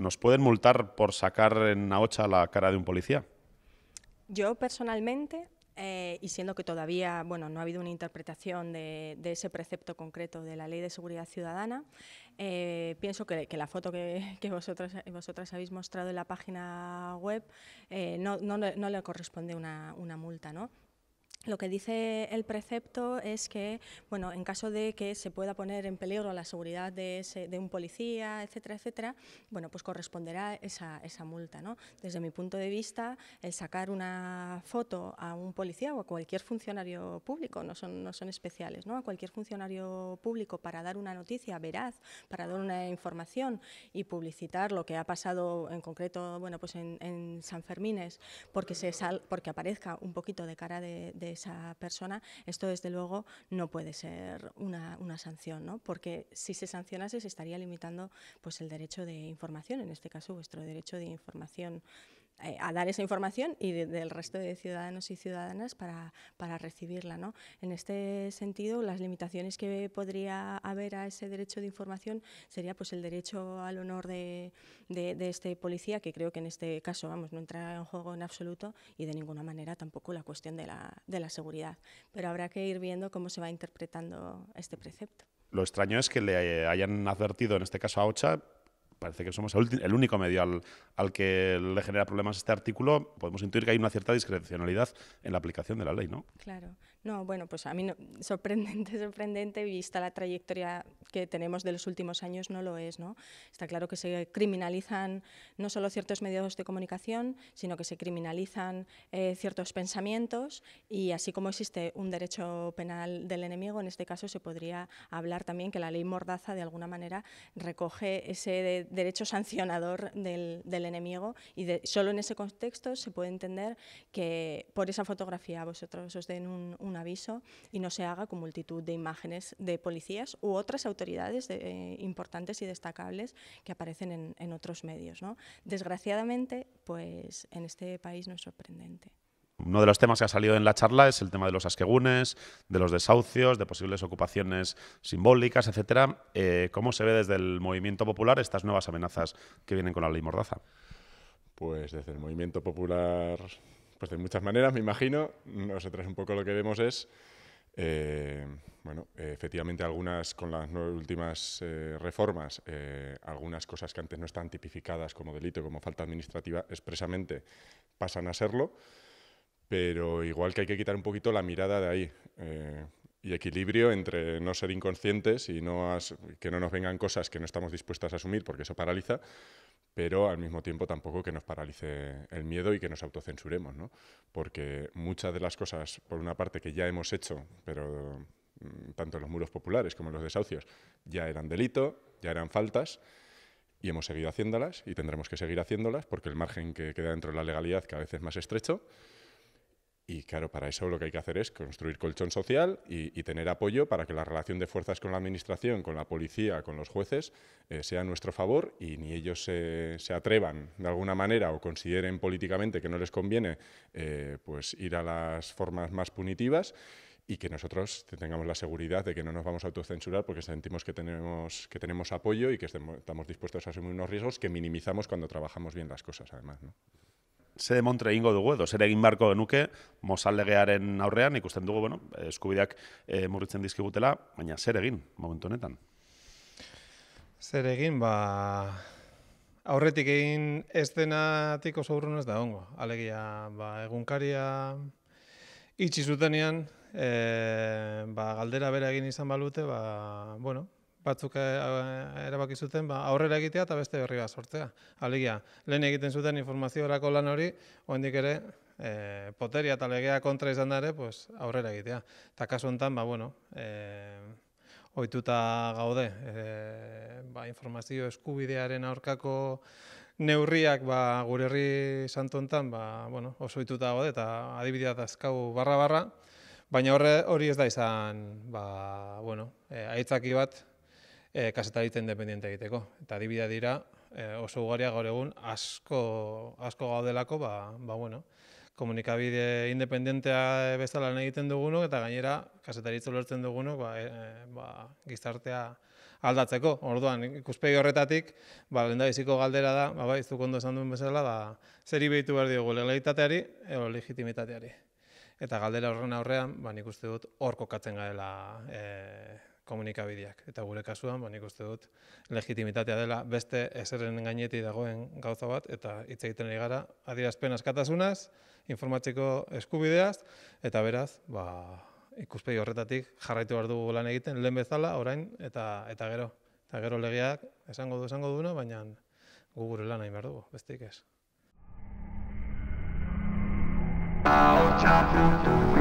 ¿Nos pueden multar por sacar en Naocha la cara de un policía? Yo personalmente eh, y siendo que todavía bueno, no ha habido una interpretación de, ese precepto concreto de la Ley de Seguridad Ciudadana, eh, pienso que, la foto que, vosotras, habéis mostrado en la página web eh, no, le corresponde una, una multa. ¿no? Lo que dice el precepto es que, bueno, en caso de que se pueda poner en peligro la seguridad de, un policía, etcétera, etcétera, bueno, pues corresponderá esa, multa, ¿no? Desde mi punto de vista, el sacar una foto a un policía o a cualquier funcionario público, no son, no son especiales, ¿no? A cualquier funcionario público para dar una noticia veraz, para dar una información y publicitar lo que ha pasado en concreto, bueno, pues en, San Fermines, porque, se sal, porque aparezca un poquito de cara de esa persona, esto desde luego no puede ser una, una sanción, ¿no? porque si se sancionase se estaría limitando pues, el derecho de información, en este caso vuestro derecho de información eh, a dar esa información y del resto de ciudadanos y ciudadanas para, para recibirla. ¿no? En este sentido, las limitaciones que podría haber a ese derecho de información sería pues, el derecho al honor de, este policía, que creo que en este caso vamos, no entra en juego en absoluto y de ninguna manera tampoco la cuestión de la, de la seguridad. Pero habrá que ir viendo cómo se va interpretando este precepto. Lo extraño es que le hayan advertido, en este caso a Ocha, parece que somos el, único medio al, que le genera problemas este artículo, podemos intuir que hay una cierta discrecionalidad en la aplicación de la ley, ¿no? Claro. No, bueno, pues a mí sorprendente, sorprendente, vista la trayectoria que tenemos de los últimos años, no lo es, ¿no? Está claro que se criminalizan no solo ciertos medios de comunicación, sino que se criminalizan eh, ciertos pensamientos y así como existe un derecho penal del enemigo, en este caso se podría hablar también que la ley mordaza de alguna manera recoge ese derecho sancionador del, enemigo y solo en ese contexto se puede entender que por esa fotografía vosotros os den un, aviso y no se haga con multitud de imágenes de policías u otras autoridades eh, importantes y destacables que aparecen en, otros medios. Desgraciadamente, pues en este país no es sorprendente uno de los temas que ha salido en la charla es el tema de los asquegunes, de los desahucios, de posibles ocupaciones simbólicas, etcétera. Eh, ¿Cómo se ve desde el movimiento popular estas nuevas amenazas que vienen con la ley Mordaza? Pues desde el movimiento popular, pues de muchas maneras, me imagino. Nosotros un poco lo que vemos es, eh, bueno, efectivamente algunas con las últimas eh, reformas, algunas cosas que antes no están tipificadas como delito, como falta administrativa expresamente, pasan a serlo pero igual que hay que quitar un poquito la mirada de ahí. Eh, y equilibrio entre no ser inconscientes y que no nos vengan cosas que no estamos dispuestas a asumir porque eso paraliza, pero al mismo tiempo tampoco que nos paralice el miedo y que nos autocensuremos, ¿no? Porque muchas de las cosas, por una parte, que ya hemos hecho, pero mm, tanto en los muros populares como en los desahucios, ya eran delito, ya eran faltas, y hemos seguido haciéndolas y tendremos que seguir haciéndolas porque el margen que queda dentro de la legalidad cada vez es más estrecho y claro, para eso lo que hay que hacer es construir colchón social y, tener apoyo para que la relación de fuerzas con la administración, con la policía, con los jueces, eh, sea a nuestro favor y ni ellos se, atrevan de alguna manera o consideren políticamente que no les conviene eh, pues ir a las formas más punitivas y que nosotros tengamos la seguridad de que no nos vamos a autocensurar porque sentimos que tenemos, que tenemos apoyo y que estamos dispuestos a asumir unos riesgos que minimizamos cuando trabajamos bien las cosas, además. ¿no? zede demontre egingo dugu, edo zer egin barko genuke, mozal aurrean, ikusten dugu, bueno, eskubideak e, murritzen dizkigutela, baina zer egin, momentu honetan? Zer egin, ba, aurretik egin estenatik oso urrun ez da hongo, Alegia, ba, egunkaria itxi zutenean, e, ba, galdera bera egin izan balute, ba, bueno, batzuk eh, erabaki zuten ba, aurrera egitea eta beste berri bat sortzea. Alegia, lehen egiten zuten informaziorako lan hori, oraindik ere e, poteria eta legea kontra izan da pues, aurrera egitea. Eta kasu ba, bueno, e, eh, oituta gaude, e, ba, informazio eskubidearen aurkako neurriak ba, gure herri santu ba, bueno, oso oituta gaude, eta adibidea dazkau barra-barra, baina horre, hori ez da izan, ba, bueno, aitzaki bat, e, eh, kasetaritza independiente egiteko. Eta adibidea dira, eh, oso ugaria gaur egun asko, asko gaudelako, ba, ba bueno, komunikabide independentea bezala lan egiten dugunok, eta gainera kasetaritza lortzen dugunok, ba, eh, ba, gizartea aldatzeko. Orduan, ikuspegi horretatik, ba, lenda galdera da, ba, bai ondo esan duen bezala, ba, zeri beitu behar diogu legalitateari, edo legitimitateari. Eta galdera horren aurrean, ba, nik dut hor kokatzen garela eh komunikabideak. Eta gure kasuan, ba, nik uste dut, legitimitatea dela beste eseren gaineti dagoen gauza bat, eta hitz egiten ari gara, adierazpen askatasunaz, informatzeko eskubideaz, eta beraz, ba, ikuspegi horretatik jarraitu behar dugu lan egiten, lehen bezala, orain, eta eta gero. Eta gero legeak esango du esango duna, baina gu gure lan hain behar dugu, besteik ez. Oh,